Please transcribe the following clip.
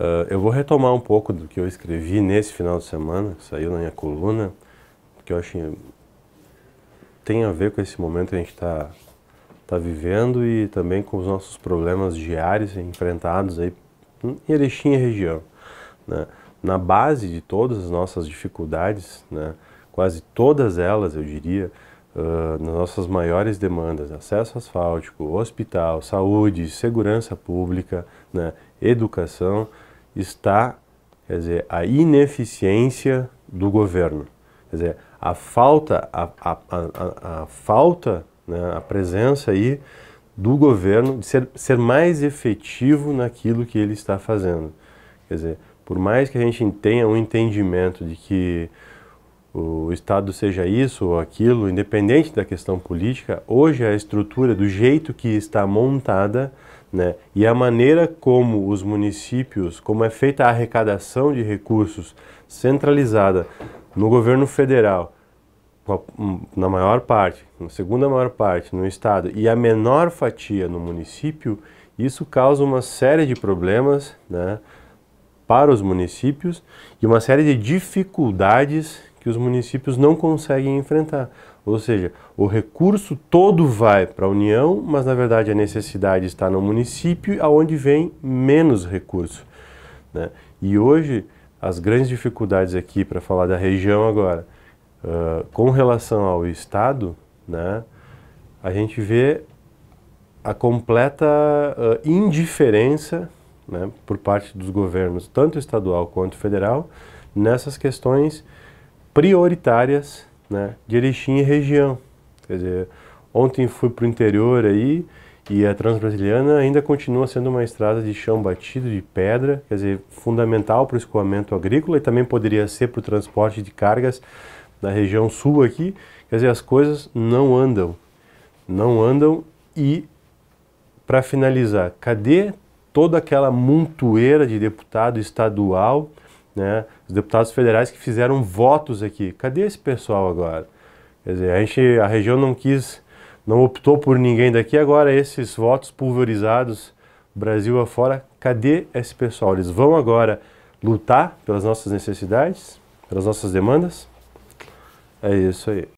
Uh, eu vou retomar um pouco do que eu escrevi nesse final de semana, que saiu na minha coluna, que eu acho que tem a ver com esse momento que a gente está tá vivendo e também com os nossos problemas diários enfrentados aí em Erechim e região. Né? Na base de todas as nossas dificuldades, né? quase todas elas, eu diria, uh, nas nossas maiores demandas, acesso asfáltico, hospital, saúde, segurança pública, né? educação, está, quer dizer, a ineficiência do governo. Quer dizer, a falta, a, a, a, a falta, né, a presença aí do governo de ser, ser mais efetivo naquilo que ele está fazendo. Quer dizer, por mais que a gente tenha um entendimento de que o Estado seja isso ou aquilo, independente da questão política, hoje a estrutura, do jeito que está montada, né? E a maneira como os municípios, como é feita a arrecadação de recursos centralizada no governo federal, hum, na maior parte, na segunda maior parte no estado e a menor fatia no município, isso causa uma série de problemas né, para os municípios e uma série de dificuldades que os municípios não conseguem enfrentar. Ou seja, o recurso todo vai para a União, mas na verdade a necessidade está no município, aonde vem menos recurso. Né? E hoje, as grandes dificuldades aqui, para falar da região agora, uh, com relação ao Estado, né, a gente vê a completa uh, indiferença né, por parte dos governos, tanto estadual quanto federal, nessas questões prioritárias né, de Erechim e região. Quer dizer, ontem fui para o interior aí e a Transbrasiliana ainda continua sendo uma estrada de chão batido, de pedra, quer dizer, fundamental para o escoamento agrícola e também poderia ser para o transporte de cargas da região sul aqui. Quer dizer, as coisas não andam, não andam e, para finalizar, cadê toda aquela montoeira de deputado estadual né? Os deputados federais que fizeram votos aqui. Cadê esse pessoal agora? Quer dizer, a gente, a região não quis, não optou por ninguém daqui. Agora esses votos pulverizados Brasil afora, cadê esse pessoal? Eles vão agora lutar pelas nossas necessidades, pelas nossas demandas? É isso aí.